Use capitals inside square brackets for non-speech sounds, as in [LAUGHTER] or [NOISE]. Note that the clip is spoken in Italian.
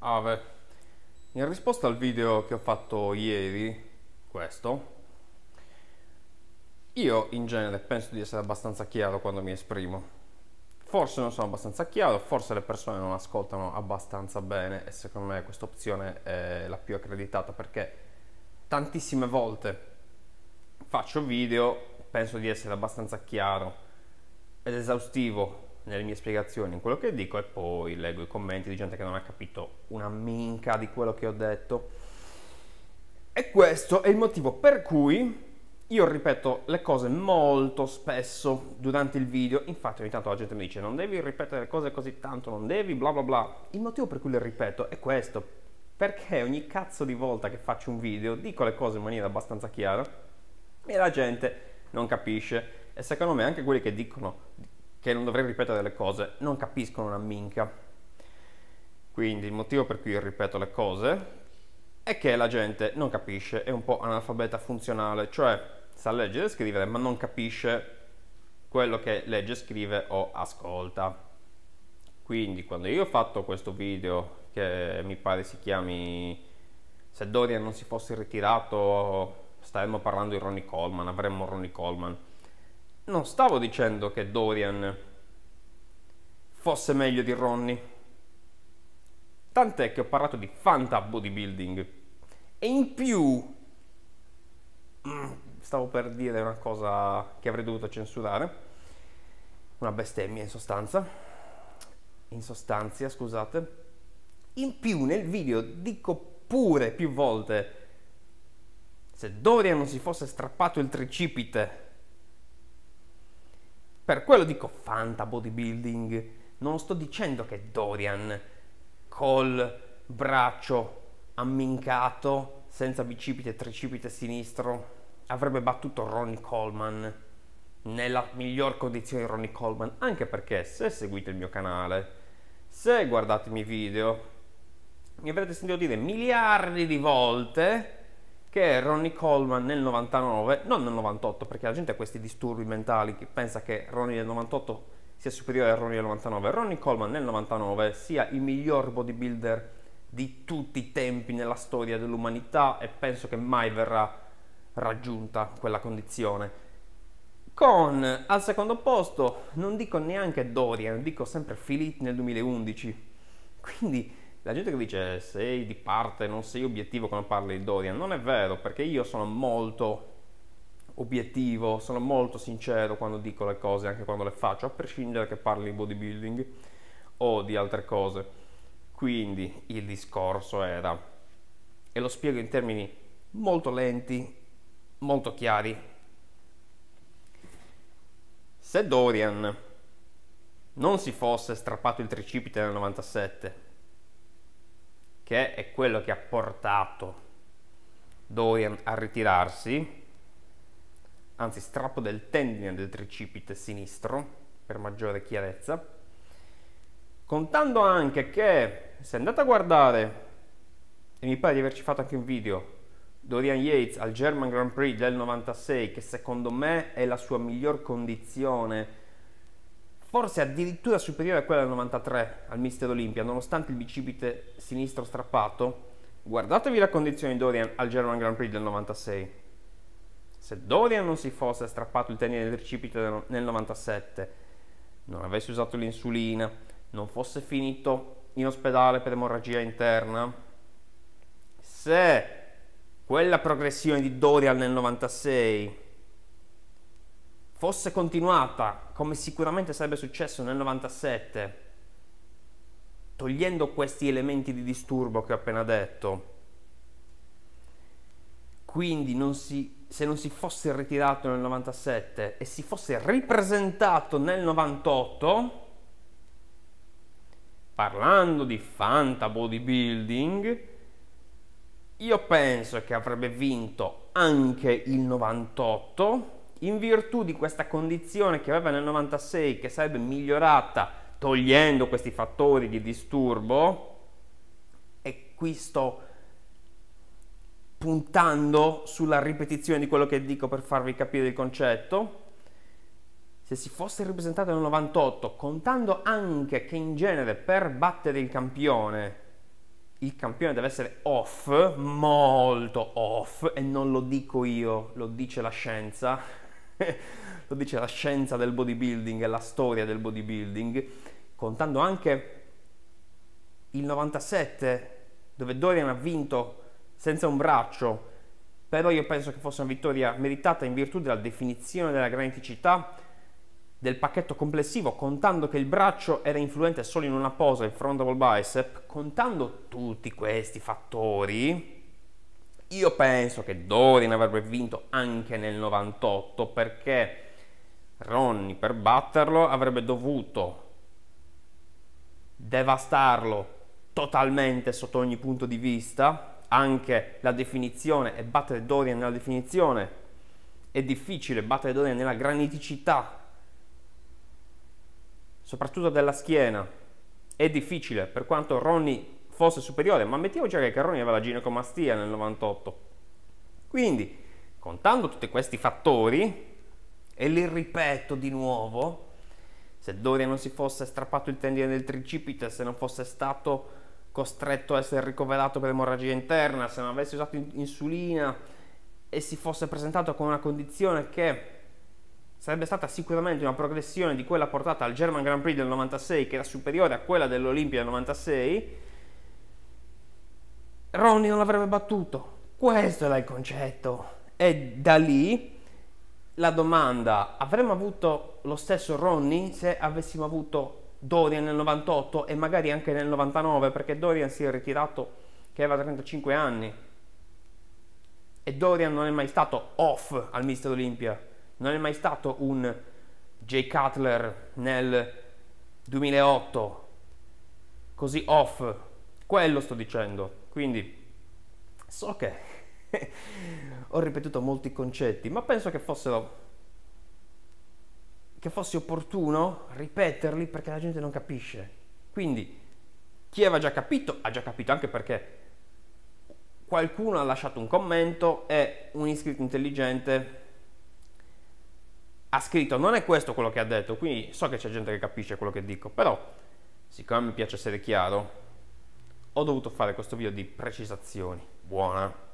Ave, in risposta al video che ho fatto ieri, questo, io in genere penso di essere abbastanza chiaro quando mi esprimo. Forse non sono abbastanza chiaro, forse le persone non ascoltano abbastanza bene e secondo me questa opzione è la più accreditata perché tantissime volte faccio video, penso di essere abbastanza chiaro ed esaustivo nelle mie spiegazioni, in quello che dico e poi leggo i commenti di gente che non ha capito una minca di quello che ho detto. E questo è il motivo per cui io ripeto le cose molto spesso durante il video, infatti ogni tanto la gente mi dice non devi ripetere le cose così tanto, non devi bla bla bla. Il motivo per cui le ripeto è questo, perché ogni cazzo di volta che faccio un video dico le cose in maniera abbastanza chiara e la gente non capisce e secondo me anche quelli che dicono che non dovrei ripetere le cose, non capiscono una minchia. Quindi il motivo per cui io ripeto le cose è che la gente non capisce, è un po' analfabeta funzionale, cioè sa leggere e scrivere ma non capisce quello che legge, scrive o ascolta. Quindi quando io ho fatto questo video che mi pare si chiami Se Dorian non si fosse ritirato staremmo parlando di Ronnie Coleman, avremmo Ronnie Coleman non stavo dicendo che Dorian fosse meglio di Ronnie. Tant'è che ho parlato di fanta bodybuilding. E in più, mm, stavo per dire una cosa che avrei dovuto censurare, una bestemmia in sostanza, in sostanza, scusate. In più nel video dico pure più volte, se Dorian non si fosse strappato il tricipite per quello dico fanta bodybuilding. Non sto dicendo che Dorian col braccio ammincato, senza bicipite e tricipite sinistro, avrebbe battuto Ronnie Coleman nella miglior condizione di Ronnie Coleman, anche perché se seguite il mio canale, se guardate i miei video, mi avrete sentito dire miliardi di volte che è Ronnie Coleman nel 99, non nel 98, perché la gente ha questi disturbi mentali che pensa che Ronnie del 98 sia superiore a Ronnie del 99. Ronnie Coleman nel 99 sia il miglior bodybuilder di tutti i tempi nella storia dell'umanità e penso che mai verrà raggiunta quella condizione. Con al secondo posto, non dico neanche Dorian, dico sempre Philippe nel 2011. Quindi la gente che dice sei di parte, non sei obiettivo quando parli di Dorian, non è vero perché io sono molto obiettivo, sono molto sincero quando dico le cose, anche quando le faccio, a prescindere che parli di bodybuilding o di altre cose. Quindi il discorso era, e lo spiego in termini molto lenti, molto chiari, se Dorian non si fosse strappato il tricipite nel 97, che è quello che ha portato Dorian a ritirarsi, anzi strappo del tendine del tricipite sinistro per maggiore chiarezza, contando anche che se andate a guardare, e mi pare di averci fatto anche un video, Dorian Yates al German Grand Prix del 96, che secondo me è la sua miglior condizione forse addirittura superiore a quella del 93 al Mister Olimpia, nonostante il bicipite sinistro strappato. Guardatevi la condizione di Dorian al German Grand Prix del 96. Se Dorian non si fosse strappato il tenine del bicipite nel 97, non avesse usato l'insulina, non fosse finito in ospedale per emorragia interna, se quella progressione di Dorian nel 96 fosse continuata, come sicuramente sarebbe successo nel 97, togliendo questi elementi di disturbo che ho appena detto, quindi non si, se non si fosse ritirato nel 97 e si fosse ripresentato nel 98, parlando di fanta bodybuilding, io penso che avrebbe vinto anche il 98 in virtù di questa condizione che aveva nel 96 che sarebbe migliorata togliendo questi fattori di disturbo e qui sto puntando sulla ripetizione di quello che dico per farvi capire il concetto se si fosse rappresentato nel 98 contando anche che in genere per battere il campione il campione deve essere off, molto off, e non lo dico io, lo dice la scienza, [LAUGHS] lo dice la scienza del bodybuilding e la storia del bodybuilding, contando anche il 97 dove Dorian ha vinto senza un braccio, però io penso che fosse una vittoria meritata in virtù della definizione della graniticità del pacchetto complessivo, contando che il braccio era influente solo in una posa, il frontable bicep, contando tutti questi fattori, io penso che Dorin avrebbe vinto anche nel 98 perché Ronnie per batterlo avrebbe dovuto devastarlo totalmente sotto ogni punto di vista, anche la definizione e battere Dorian nella definizione è difficile, battere Dorian nella graniticità, soprattutto della schiena, è difficile, per quanto Ronnie fosse superiore, ma mettiamoci già che Carroni aveva la ginecomastia nel 98. Quindi, contando tutti questi fattori, e li ripeto di nuovo, se Doria non si fosse strappato il tendine del tricipite, se non fosse stato costretto a essere ricoverato per emorragia interna, se non avesse usato insulina e si fosse presentato con una condizione che sarebbe stata sicuramente una progressione di quella portata al German Grand Prix del 96 che era superiore a quella dell'Olimpia del 96 Ronnie non l'avrebbe battuto. Questo era il concetto. E da lì la domanda, avremmo avuto lo stesso Ronnie se avessimo avuto Dorian nel 98 e magari anche nel 99 perché Dorian si è ritirato che aveva 35 anni e Dorian non è mai stato off al Mister Olympia, non è mai stato un Jay Cutler nel 2008 così off, quello sto dicendo. Quindi so che [LAUGHS] ho ripetuto molti concetti, ma penso che fossero che fosse opportuno ripeterli perché la gente non capisce. Quindi chi aveva già capito ha già capito anche perché qualcuno ha lasciato un commento e un iscritto intelligente ha scritto non è questo quello che ha detto, quindi so che c'è gente che capisce quello che dico, però siccome mi piace essere chiaro, ho dovuto fare questo video di precisazioni. Buona!